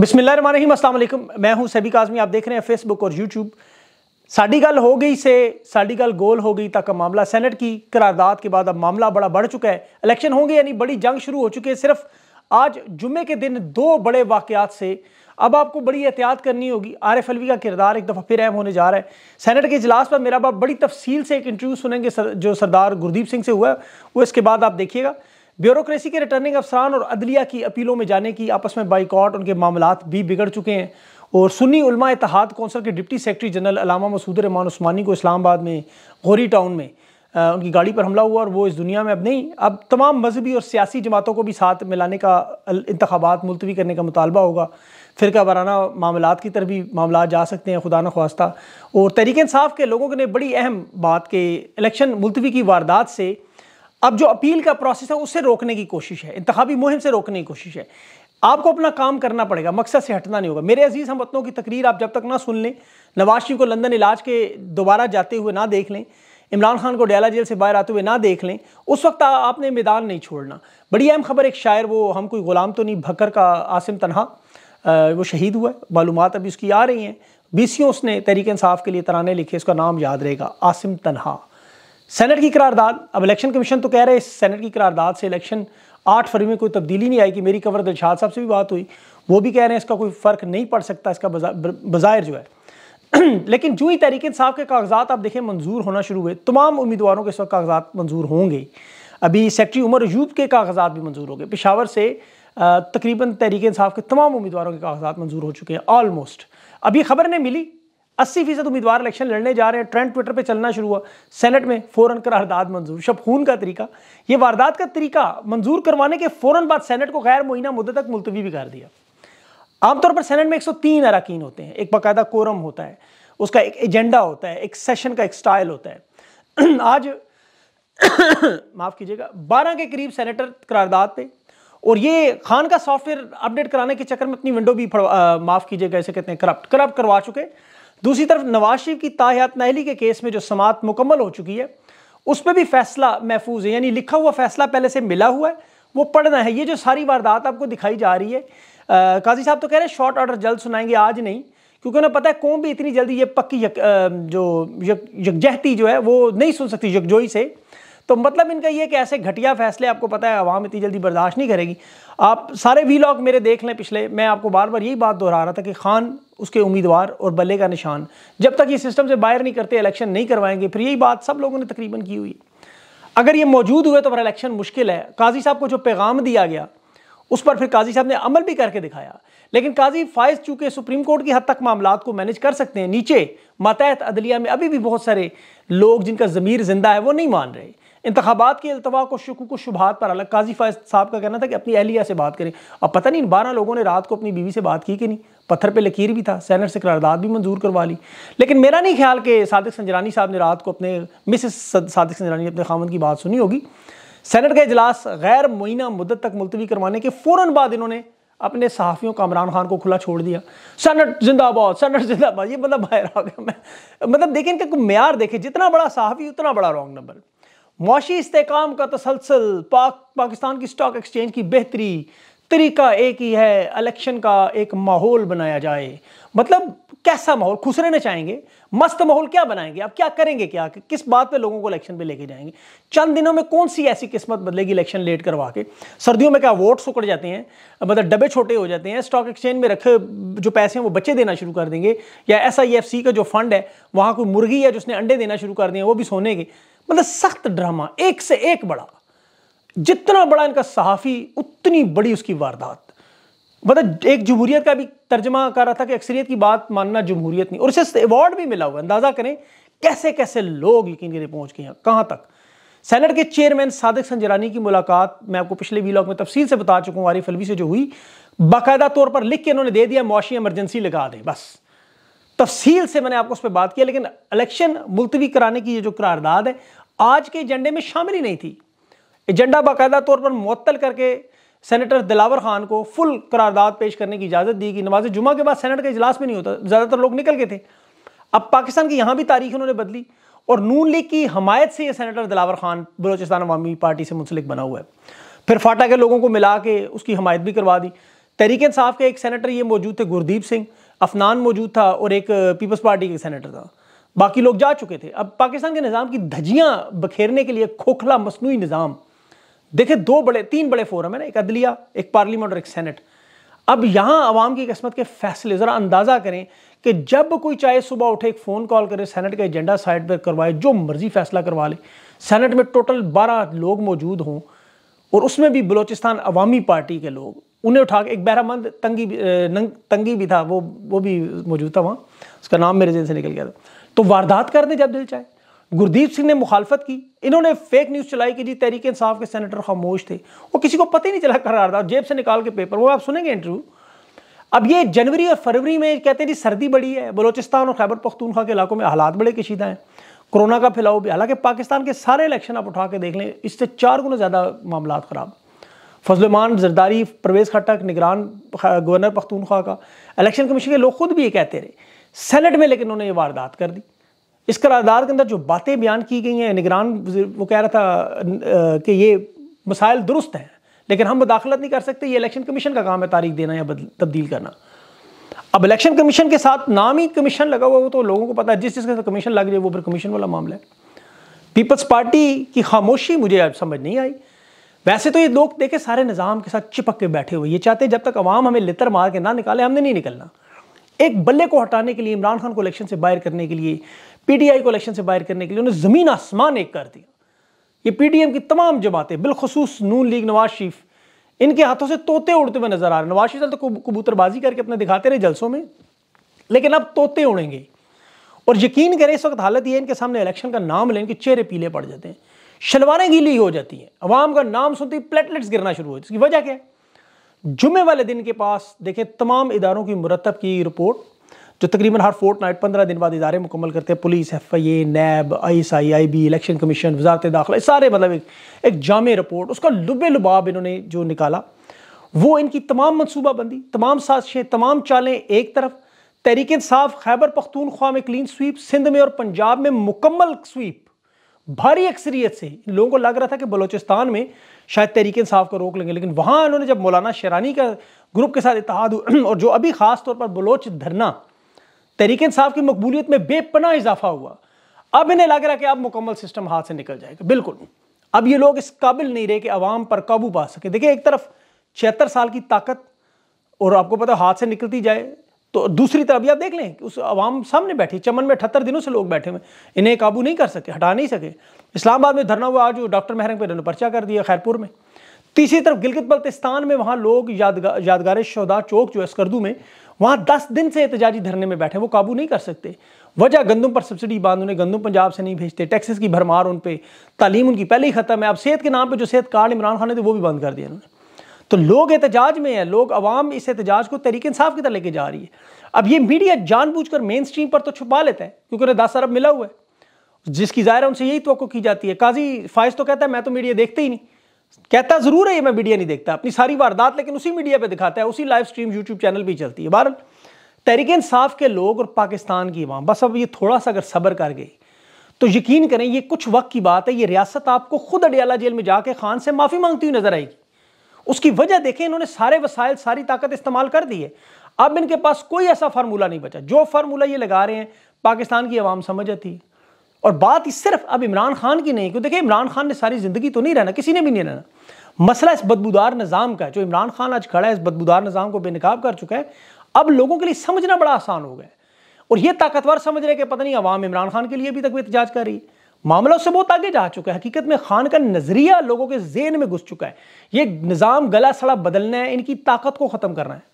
ਬਿਸਮਿਲ੍ਲਾਹਿਰਰਹਿਮਾਨਿਰਰਹੀਮ ਅਸਲਾਮ ਅਲੈਕੁਮ मैं हूँ सभी काजमी आप देख रहे हैं फेसबुक और यूट्यूब साड़ी गल हो गई से साड़ी गल गोल हो गई तक का मामला सैनट की करारदाद के बाद अब मामला बड़ा बढ़ चुका है इलेक्शन होंगे यानी बड़ी जंग शुरू हो चुकी है सिर्फ आज जुमे के दिन दो बड़े वाक़ात से अब आपको बड़ी एहतियात करनी होगी आर एफ अलवी का किरदार एक दफ़ा फिर अहम होने जा रहा है सैनट के इजलास पर मेरा बाप बड़ी तफसील से एक इंटरव्यू सुनेंगे सर, जो सरदार गुरदीप सिंह से हुआ है वो इसके बाद आप देखिएगा ब्यूरोक्रेसी के रिटर्निंग अफसरान और अदलिया की अपीलों में जाने की आपस में बाइकआउट उनके मामला भी बिगड़ चुके हैं और सुन्नी उलमा इतिहाद कौंसल के डिप्टी सेक्रेटरी जनरल अलामा मसूद रमान उस्मानी को इस्लामाबाद में गोरी टाउन में आ, उनकी गाड़ी पर हमला हुआ और वो इस दुनिया में अब नहीं अब तमाम मजहबी और सियासी जमातों को भी साथ मिलाने का इंतबात मुलतवी करने का मुतालबा होगा फ़िरका वाराना मामला की तरफ भी मामला जा सकते हैं खुदा न खास्ता और तहरीक साफ़ के लोगों ने बड़ी अहम बात के इलेक्शन मुलतवी की वारदात से अब जो अपील का प्रोसेस है उससे रोकने की कोशिश है इंतबी मुहिम से रोकने की कोशिश है आपको अपना काम करना पड़ेगा मकसद से हटना नहीं होगा मेरे अजीज़ हम वतनों की तकरीर आप जब तक ना सुन लें नवाज शरीफ को लंदन इलाज के दोबारा जाते हुए ना देख लें इमरान खान को डयाला जेल से बाहर आते हुए ना देख लें उस वक्त आपने मैदान नहीं छोड़ना बड़ी अहम खबर एक शायर वो हम कोई ग़ुलाम तो नहीं भक्कर का आसिम तनहा वो शहीद हुआ है मालूम अभी उसकी आ रही हैं बीसियों उसने तहरीक इसाफ़ के लिए तराने लिखे उसका नाम याद रहेगा आसिम तनहा सेनेट की करारदाद अब इलेक्शन कमीशन तो कह रहे हैं सेनेट की करारदाद से इलेक्शन आठ फरवरी में कोई तब्दीली नहीं आई कि मेरी कवर दिलशाद साहब से भी बात हुई वो भी कह रहे हैं इसका कोई फ़र्क नहीं पड़ सकता इसका बाज़ाहिर जो है लेकिन जो ही तहरीक साहब के कागजात आप देखें मंजूर होना शुरू हुए तमाम उम्मीदवारों के इस वक्त कागजात मंजूर होंगे अभी सेक्रेटरी उमर यूब के कागजात भी मंजूर हो गए पेशावर से तकरीबन तहरीक इंसाफ के तमाम उम्मीदवारों के कागजात मंजूर हो चुके हैं ऑलमोस्ट अभी खबर नहीं मिली अस्सी फीसद उम्मीदवार इलेक्शन लड़ने जा रहे हैं ट्रेंड ट्विटर पे चलना शुरू हुआ सेनेट में फौरन करारदाद मंजूर शबखून का तरीका ये वारदात का तरीका मंजूर करवाने के फौरन बाद सेनेट को गैर मुहिना मुद्दे तक मुलतवी भी कर दिया आमतौर पर सेनेट में 103 अरकान होते हैं एक बाकायदा कोरम होता है उसका एक एजेंडा होता है एक सेशन का एक स्टाइल होता है आज माफ़ कीजिएगा बारह के करीब सेनेटर करारदाद पे और ये खान का सॉफ्टवेयर अपडेट कराने के चक्कर में अपनी विंडो भी माफ़ कीजिएगा ऐसे कहते हैं करप्ट करप्ट करवा चुके दूसरी तरफ नवाज शरीफ की ताहयात नहली के केस में जो समात मुकम्मल हो चुकी है उस पर भी फैसला महफूज है यानी लिखा हुआ फैसला पहले से मिला हुआ है वो पढ़ना है ये जो सारी वारदात आपको दिखाई जा रही है आ, काजी साहब तो कह रहे हैं शॉर्ट ऑर्डर जल्द सुनाएंगे आज नहीं क्योंकि उन्हें पता है कौम भी इतनी जल्दी ये पक्की यक, जो यकजहती जो है वो नहीं सुन सकती यकजोई से तो मतलब इनका ये कि ऐसे घटिया फैसले आपको पता है आवाम इतनी जल्दी बर्दाश्त नहीं करेगी आप सारे वीलॉग मेरे देख लें पिछले मैं आपको बार बार यही बात दोहरा रहा था कि खान उसके उम्मीदवार और बल्ले का निशान जब तक ये सिस्टम से बाहर नहीं करते इलेक्शन नहीं करवाएंगे फिर यही बात सब लोगों ने तकरीबन की हुई अगर ये मौजूद हुए तो फिर इलेक्शन मुश्किल है काजी साहब को जो पैगाम दिया गया उस पर फिर काजी साहब ने अमल भी करके दिखाया लेकिन काजी फायज चूँकि सुप्रीम कोर्ट की हद तक मामला को मैनेज कर सकते हैं नीचे मतहत अदलिया में अभी भी बहुत सारे लोग जिनका ज़मीर जिंदा है वो नहीं मान रहे इंतबात के अलतवा को शकूक शुभात पर अलग काजी फायज साहब का कहना था कि अपनी अहलिया से बात करें अब पता नहीं बारह लोगों ने रात को अपनी बीवी से बात की कि नहीं पत्थर पे लकीर भी था सैनट से करारदाद भी मंजूर करवा ली लेकिन मेरा नहीं ख्याल कि सादिक संजरानी साहब ने रात को अपने मिसेस सादिक संजरानी अपने खामद की बात सुनी होगी सैनट का इजलास गैर मुइना मुद्दत तक मुलतवी करवाने के फ़ौर बाद इन्होंने अपने सहाफ़ियों कामरान खान को खुला छोड़ दिया सैनट जिंदाबाद सैनट जिंदाबाद ये मतलब बाहर आ गया मैं मतलब देखें इनका मैार देखें जितना बड़ा सहाफ़ी उतना बड़ा रॉन्ग नंबर मुशी इसकाम का तसलसल पाक पाकिस्तान की स्टॉक एक्सचेंज की बेहतरी तरीका एक ही है इलेक्शन का एक माहौल बनाया जाए मतलब कैसा माहौल खुश रहना चाहेंगे मस्त माहौल क्या बनाएंगे आप क्या करेंगे क्या किस बात पे लोगों को इलेक्शन पे लेके जाएंगे चंद दिनों में कौन सी ऐसी किस्मत बदलेगी इलेक्शन लेट करवा के सर्दियों में क्या वोट सुकड़ जाते हैं मतलब डब्बे छोटे हो जाते हैं स्टॉक एक्सचेंज में रखे जो पैसे हैं वो बच्चे देना शुरू कर देंगे या एस का जो फंड है वहाँ कोई मुर्गी या जिसने अंडे देना शुरू कर दिए वो भी सोने के मतलब सख्त ड्रामा एक से एक बड़ा जितना बड़ा इनका सहाफ़ी उतनी बड़ी उसकी वारदात मतलब एक जमहूरियत का भी तर्जमा कर रहा था कि अक्सरियत की बात मानना जमहूरियत नहीं और उसे अवार्ड भी मिला हुआ अंदाज़ा करें कैसे कैसे लोग यकीन के लिए पहुंच गए हैं कहाँ तक सैनट के चेयरमैन सादक संजरानी की मुलाकात मैं आपको पिछले वीलॉग में तफसील से बता चुका हूँ आरिफ अलवी से जो हुई बाकायदा तौर पर लिख के इन्होंने दे दिया मुआशी एमरजेंसी लगा दें बस तफसील से मैंने आपको उस पर बात किया लेकिन इलेक्शन मुलतवी कराने की ये जो करारदाद है आज के एजेंडे में शामिल ही नहीं थी एजेंडा बाकायदा तौर पर मअतल करके सेनेटर दिलावर खान को फुल करारदाद पेश करने की इजाज़त दी कि नमाज जुमा के बाद सेनेट का इजलास भी नहीं होता ज़्यादातर लोग निकल गए थे अब पाकिस्तान की यहाँ भी तारीख उन्होंने बदली और नून लीग की हमायत से ये सेनेटर दिलावर खान बलोचिस्तान अवामी पार्टी से मुंसलिक बना हुआ है फिर फाटा के लोगों को मिला के उसकी हमायत भी करवा दी तहरीक इंसाफ के एक सेनेटर ये मौजूद थे गुरदीप सिंह अफनान मौजूद था और एक पीपल्स पार्टी का सेनेटर था बाकी लोग जा चुके थे अब पाकिस्तान के निज़ाम की धजियाँ बखेरने के लिए खोखला मसनू निज़ाम देखे दो बड़े तीन बड़े फोरम है ना एक अदलिया एक पार्लियामेंट और एक सेनेट अब यहाँ आवाम की किस्मत के फैसले ज़रा अंदाज़ा करें कि जब कोई चाहे सुबह उठे एक फ़ोन कॉल करे सेनेट का एजेंडा साइड पर करवाए जो मर्जी फैसला करवा ले सेनेट में टोटल बारह लोग मौजूद हों और उसमें भी बलोचिस्तान अवामी पार्टी के लोग उन्हें उठा के एक बहरामंद तंगी नंग, तंगी भी था वो वो भी मौजूद था वहाँ उसका नाम मेरे जेल से निकल गया था तो वारदात कर दे जब दिल चाहे गुरदीप सिंह ने मुखालफत की इन्होंने फेक न्यूज़ चलाई कि जी तहरीक इंसाफ के सेनेटर खामोश थे वो किसी को पता ही नहीं चला था जेब से निकाल के पेपर वो आप सुनेंगे इंटरव्यू अब ये जनवरी और फरवरी में कहते हैं जी सर्दी बड़ी है बलोचिस्तान और खैबर पख्तूनखा के इलाकों में हालात बड़े कशीदा हैं कोरोना का फैलाव भी हालांकि पाकिस्तान के सारे इलेक्शन आप उठा के देख लें इससे चार गुना ज़्यादा मामला ख़राब फजलमान जरदारी परवेज़ खट्टक निगरान गवर्नर पख्तूनख्वा का इलेक्शन कमीशन के लोग खुद भी ये कहते रहे सेनेट में लेकिन उन्होंने ये वारदात कर दी इस करारदार के अंदर जो बातें बयान की गई हैं निगरान वो कह रहा था कि ये मसाइल दुरुस्त हैं लेकिन हम मुदाखलत नहीं कर सकते ये इलेक्शन कमीशन का काम है तारीख देना या तब्दील करना अब इलेक्शन कमीशन के साथ नाम ही कमीशन लगा हुआ वो तो लोगों को पता है जिस जिसके साथ कमीशन लग रही है वो फिर कमीशन वाला मामला है पीपल्स पार्टी की खामोशी मुझे अब समझ नहीं आई वैसे तो ये लोग देखे सारे निज़ाम के साथ चिपक के बैठे हुए ये चाहते हैं जब तक अवाम हमें लेतर मार के ना निकाले हमने नहीं निकलना एक बल्ले को हटाने के लिए इमरान खान को इलेक्शन से बाहर करने के लिए पीटीआई को इलेक्शन से बाहर करने के लिए उन्हें ज़मीन आसमान एक कर दिया ये पीटीएम की तमाम जमातें बिलखसूस नून लीग नवाज शरीफ इनके हाथों से तोते उड़ते हुए नजर आ रहे हैं नवाज शरीफ तो कबूतरबाजी करके अपने दिखाते रहे जलसों में लेकिन अब तोते उड़ेंगे और यकीन करें इस वक्त हालत यह है इनके सामने इलेक्शन का नाम लेने के चेहरे पीले पड़ जाते हैं शलवारें गीली हो जाती हैं अवाम का नाम सुनते ही प्लेटलेट्स गिरना शुरू हो जाती इसकी वजह क्या है जुमे वाले दिन के पास देखें तमाम इदारों की मुरतब की रिपोर्ट जो तकरीबन हर फोर्ट नाइट पंद्रह दिन बाद इदारे मुकम्मल करते हैं police F I A NAB I S I I B election commission वजारत दाखिला सारे मतलब एक, एक जाम रिपोर्ट उसका लुबे लुबाब इन्होंने जो निकाला वो इनकी तमाम मनसूबाबंदी तमाम साजिशें तमाम चालें एक तरफ तहरीक साफ खैबर पख्तूनख्वा में क्लीन स्वीप सिंध में और पंजाब में मुकम्मल स्वीप भारी अक्सरियत से इन लोगों को लग रहा था कि बलोचिस्तान में शायद तहरीक साफ को रोक लेंगे लेकिन वहाँ इन्होंने जब मौलाना शरानी का ग्रुप के साथ इतिहाद और जो अभी ख़ास तौर पर बलोच धरना तरीके इंसाफ की मकबूलियत में बेपना इजाफा हुआ अब इन्हें लग रहा कि अब मुकम्मल सिस्टम हाथ से निकल जाएगा बिल्कुल अब ये लोग इस काबिल नहीं रहे कि अवाम पर काबू पा सके देखिए एक तरफ छिहत्तर साल की ताकत और आपको पता हाथ से निकलती जाए तो दूसरी तरफ आप देख लें कि उस आवाम सामने बैठी चमन में अठहत्तर दिनों से लोग बैठे हुए इन्हें काबू नहीं कर सके हटा नहीं सके इस्लामाबाद में धरना हुआ आज डॉक्टर महरंग पर इन्होंने पर्चा कर दिया खैरपुर में तीसरी तरफ गिलगित बल्तिस्तान में वहाँ लोग यादगा यादगार शहदा चौक जो है स्कर्दू में वहाँ दस दिन से एहतजाजी धरने में बैठे वो काबू नहीं कर सकते वजह गंदम पर सब्सिडी बांध उन्हें गंदम पंजाब से नहीं भेजते टैक्सेस की भरमार उन पर तालीम उनकी पहले ही ख़त्म है अब सेहत के नाम पर जो सेहत कार्ड इमरान खान ने थे वो भी बंद कर दिया उन्होंने तो लोग एहतजाज में है लोग अवाम इस एहतजाज को तरीके इंसाफ की तरह लेके जा रही है अब ये मीडिया जानबूझ कर मेन स्ट्रीम पर तो छुपा लेता है क्योंकि उन्हें दस अरब मिला हुआ है जिसकी ज़ाहिर है उनसे यही तो की जाती है काजी फायज तो कहता है मैं तो मीडिया देखते ही नहीं कहता जरूर है ये मैं मीडिया नहीं देखता अपनी सारी वारदात लेकिन उसी मीडिया पे दिखाता है उसी लाइव स्ट्रीम यूट्यूब चैनल भी चलती है बहरल तहरीक इंसाफ के लोग और पाकिस्तान की वहां बस अब ये थोड़ा सा अगर सब्र कर गई तो यकीन करें ये कुछ वक्त की बात है ये रियासत आपको खुद अडियाला जेल में जाके खान से माफ़ी मांगती हुई नजर आएगी उसकी वजह देखें इन्होंने सारे वसायल सारी ताकत इस्तेमाल कर दी है अब इनके पास कोई ऐसा फार्मूला नहीं बचा जो फार्मूला ये लगा रहे हैं पाकिस्तान की आवाम समझ आती है और बात सिर्फ अब इमरान खान की नहीं क्यों देखिए इमरान खान ने सारी ज़िंदगी तो नहीं रहना किसी ने भी नहीं रहना मसला इस बदबूदार निज़ाम का है जो इमरान खान आज खड़ा है इस बदबूदार निज़ाम को बेनकाब कर चुका है अब लोगों के लिए समझना बड़ा आसान हो गया और ये ताकतवर समझ रहे कि पता नहीं अवाम इमरान खान के लिए अभी तक भी एहतजाज कर रही है मामला उससे बहुत आगे जा चुका है हकीकत में खान का नज़रिया लोगों के जेन में घुस चुका है ये निज़ाम गला सड़ा बदलना है इनकी ताकत को ख़त्म करना है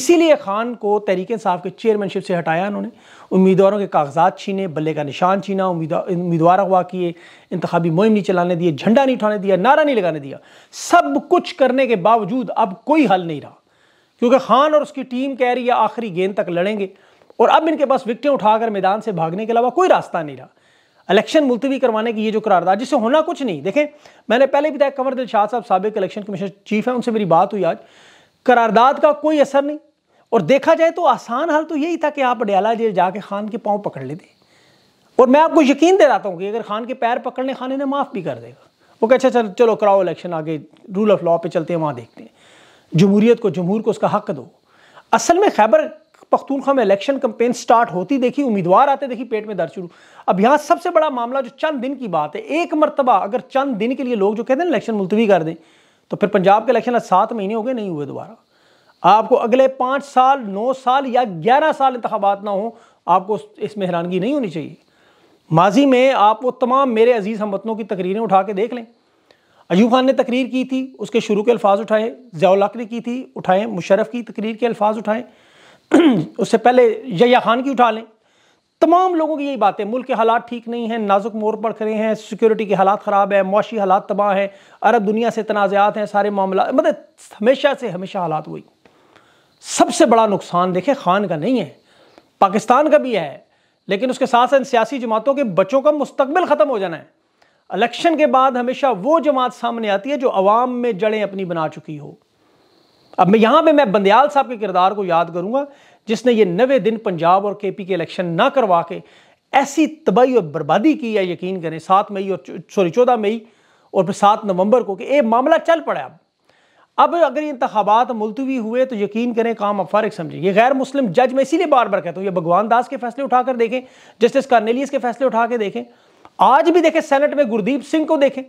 इसीलिए खान को तहरीक साहब के चेयरमैनशिप से हटाया उन्होंने उम्मीदवारों के कागजात छीने बल्ले का निशान छीना उम्मीदवार अगवा किए इंतबी मुहिम नहीं चलाने दिए झंडा नहीं उठाने दिया नारा नहीं लगाने दिया सब कुछ करने के बावजूद अब कोई हल नहीं रहा क्योंकि खान और उसकी टीम कह रही है आखिरी गेंद तक लड़ेंगे और अब इनके पास विकटें उठाकर मैदान से भागने के अलावा कोई रास्ता नहीं रहा इलेक्शन मुलतवी करवाने की ये जो करारदा जिससे होना कुछ नहीं देखें मैंने पहले भी तय कंवर दिल शाह साहब सबक इलेक्शन कमीशन चीफ हैं उनसे मेरी बात हुई आज करारदाद का कोई असर नहीं और देखा जाए तो आसान हल तो यही था कि आप अडयाला जेल जाके खान के पाँव पकड़ लेते और मैं आपको यकीन दिलाता हूँ कि अगर खान के पैर पकड़ने खान इन्हें माफ़ भी कर देगा वो कह अच्छा चलो चलो कराओ इलेक्शन आगे रूल ऑफ लॉ पे चलते हैं वहाँ देखते हैं जमहूरीत को जमहूर को उसका हक दो असल में खैबर पख्तूनखा में इलेक्शन कंपेन स्टार्ट होती देखी उम्मीदवार आते देखी पेट में दर्द शुरू अब यहाँ सबसे बड़ा मामला जो चंद दिन की बात है एक मरतबा अगर चंद दिन के लिए लोग जो कहते हैं इलेक्शन मुलतवी कर दें तो फिर पंजाब के इलेक्शन आज सात महीने हो गए नहीं हुए दोबारा आपको अगले पाँच साल नौ साल या ग्यारह साल इंतबात ना हो आपको इसमें हैरानगी नहीं होनी चाहिए माजी में आप वो तमाम मेरे अजीज़ हम वतनों की तकरीरें उठा के देख लें अयूब खान ने तकरीर की थी उसके शुरू के अल्फाज उठाए जियाउलाक ने की थी उठाएं मुशरफ की तकरीर के अल्फाज उठाएं उससे पहले यया खान की उठा लें तमाम लोगों की यही बात है मुल्क के हालात ठीक नहीं हैं नाजुक मोड़ पर खड़े हैं सिक्योरिटी के हालात ख़राब है मुशी हालात तबाह हैं अरब दुनिया से तनाज़ात हैं सारे मामला मतलब हमेशा से हमेशा हालात वही सबसे बड़ा नुकसान देखें खान का नहीं है पाकिस्तान का भी है लेकिन उसके साथ साथ सियासी जमातों के बच्चों का मुस्तबिल ख़त्म हो जाना है इलेक्शन के बाद हमेशा वो जमात सामने आती है जो अवाम में जड़ें अपनी बना चुकी हो अब मैं यहाँ पर मैं बंदयाल साहब के किरदार को याद करूँगा जिसने ये नवे दिन पंजाब और के पी के इलेक्शन ना करवा के ऐसी तबाही और बर्बादी की है यकीन करें सात मई और सॉरी चौदह मई और फिर सात नवंबर को कि ये मामला चल पड़ा अब अब अगर इंतबात मुलतवी हुए तो यकीन करें काम अब फारग समझे ये गैर मुस्लिम जज मैं इसीलिए बार बार कहता हूँ ये भगवान दास के फैसले उठा कर देखें जस्टिस कार्नेलियस के फैसले उठा के देखें आज भी देखें सेनेट में गुरदीप सिंह को देखें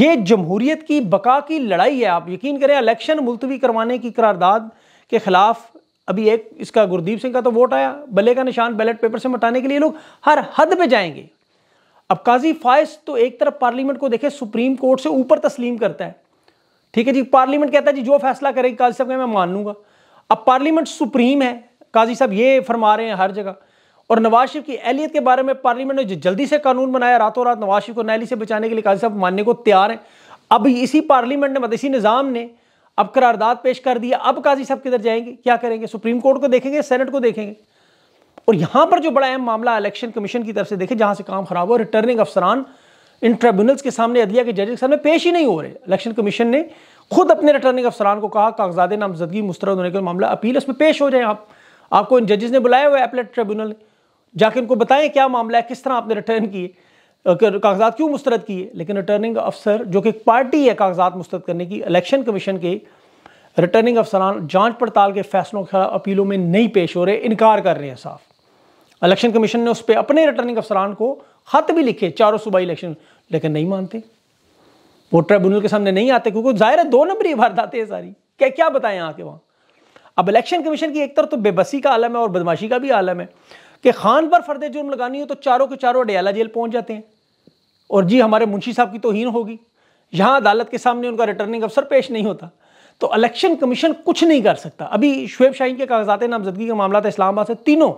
ये जमहूरीत की बका की लड़ाई है आप यकीन करें इलेक्शन मुलतवी करवाने की करारदाद के खिलाफ अभी एक इसका गुरदीप सिंह का तो वोट आया बल्ले का निशान बैलेट पेपर से मटाने के लिए लोग हर हद पर जाएंगे अब काजी फायस तो एक तरफ पार्लियामेंट को देखे सुप्रीम कोर्ट से ऊपर तस्लीम करता है ठीक है जी पार्लियामेंट कहता है जी जो फैसला करेगी काजी साहब मैं मान लूंगा अब पार्लियामेंट सुप्रीम है काजी साहब ये फरमा रहे हैं हर जगह और नवाज शरीफ की एहलियत के बारे में पार्लियामेंट ने जल्दी से कानून बनाया रातों रात नवाज शरीफ को नैली से बचाने के लिए काजी साहब मानने को तैयार हैं अब इसी पार्लियामेंट ने मतलब इसी निज़ाम ने अब करारदाद पेश कर दिया अब काजी साहब किधर जाएंगे क्या करेंगे सुप्रीम कोर्ट को देखेंगे सेनेट को देखेंगे और यहाँ पर जो बड़ा अहम मामला इलेक्शन कमीशन की तरफ से देखे जहाँ से काम खराब हो रिटर्निंग अफसरान इन ट्रिब्यूनल्स के सामने अदलिया के जजेस के सामने पेश ही नहीं हो रहे इलेक्शन कमीशन ने खुद अपने रिटर्निंग अफसरान को कहा कागजात नामजदगी मुस्तरद होने का मामला अपील उसमें पेश हो जाए आप आपको इन जजेस ने बुलाया हुआ एपलेट ट्रिब्यूनल जाके उनको बताएं क्या मामला है किस तरह आपने रिटर्न किए कागजात क्यों मुस्तरद किए लेकिन रिटर्निंग अफसर जो कि पार्टी है कागजात मुस्तरद करने की इलेक्शन कमीशन के रिटर्निंग अफसरान जांच पड़ताल के फैसलों का अपीलों में नहीं पेश हो रहे इनकार कर रहे हैं साफ इलेक्शन कमीशन ने उस पर अपने रिटर्निंग अफसरान को खत भी लिखे चारों सुबह इलेक्शन लेकिन नहीं मानते वो ट्राइब्यूनल के सामने नहीं आते क्योंकि जाहिर है दो नंबरी हैं सारी क्या क्या बताएं आके वहाँ अब इलेक्शन कमीशन की एक तरफ तो बेबसी का आलम है और बदमाशी का भी आलम है कि खान पर फर्द जुर्म लगानी हो तो चारों के चारों अडयाला जेल पहुँच जाते हैं और जी हमारे मुंशी साहब की तो हीन होगी यहाँ अदालत के सामने उनका रिटर्निंग अफसर पेश नहीं होता तो इलेक्शन कमीशन कुछ नहीं कर सकता अभी शुएब शाहीन के कागजात नामजदगी का मामला था तो इस्लामाबाद से तीनों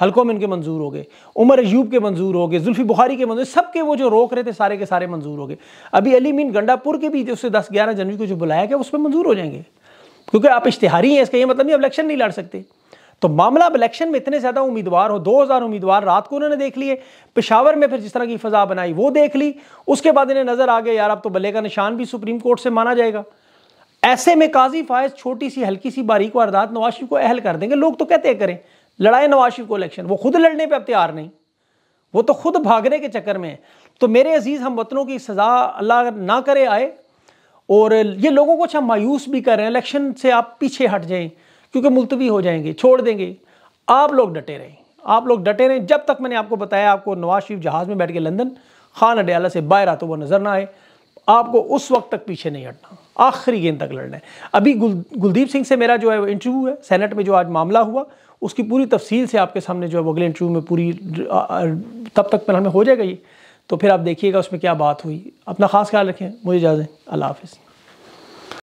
हल्कों में इनके मंजूर हो गए उमर अयूब के मंजूर हो गए जुल्फी बुखारी के मंजूर सबके वो जो रोक रहे थे सारे के सारे मंजूर हो गए अभी अली मीन गंडापुर के भी उससे दस ग्यारह जनवरी को जो बुलाया गया उस पर मंजूर हो जाएंगे क्योंकि आप इश्तेहारी हैं इसका ये मतलब नहीं आप इलेक्शन नहीं लड़ सकते तो मामला अब इलेक्शन में इतने ज़्यादा उम्मीदवार हो 2000 उम्मीदवार रात को उन्होंने देख लिए पेशावर में फिर जिस तरह की फ़जा बनाई वो देख ली उसके बाद इन्हें नज़र आ गया यार अब तो बल्ले का निशान भी सुप्रीम कोर्ट से माना जाएगा ऐसे में काजी फायज छोटी सी हल्की सी बारीक वारदात नवाज शरीफ को अहल कर देंगे लोग तो कहते करें लड़ाए नवाज शरीफ को इलेक्शन वो खुद लड़ने पर अब तैयार नहीं वो तो खुद भागने के चक्कर में है तो मेरे अजीज़ हम वतनों की सज़ा अल्लाह ना करे आए और ये लोगों को अच्छा मायूस भी कर रहे हैं इलेक्शन से आप पीछे हट जाएं क्योंकि मुलतवी हो जाएंगे छोड़ देंगे आप लोग डटे रहें आप लोग डटे रहें जब तक मैंने आपको बताया आपको नवाज शरीफ जहाज़ में बैठ के लंदन खान अडयाला से बाहर आते वो नज़र ना आए आपको उस वक्त तक पीछे नहीं हटना आखिरी गेंद तक लड़ना है अभी गुल, गुलदीप सिंह से मेरा जो है इंटरव्यू है सेनेट में जो आज मामला हुआ उसकी पूरी तफसील से आपके सामने जो है वो अगले इंटरव्यू में पूरी तब तक पहले हो जाएगा ये तो फिर आप देखिएगा उसमें क्या बात हुई अपना ख़ास ख्याल रखें मुझे इजाज़ें अल्लाह हाफिज़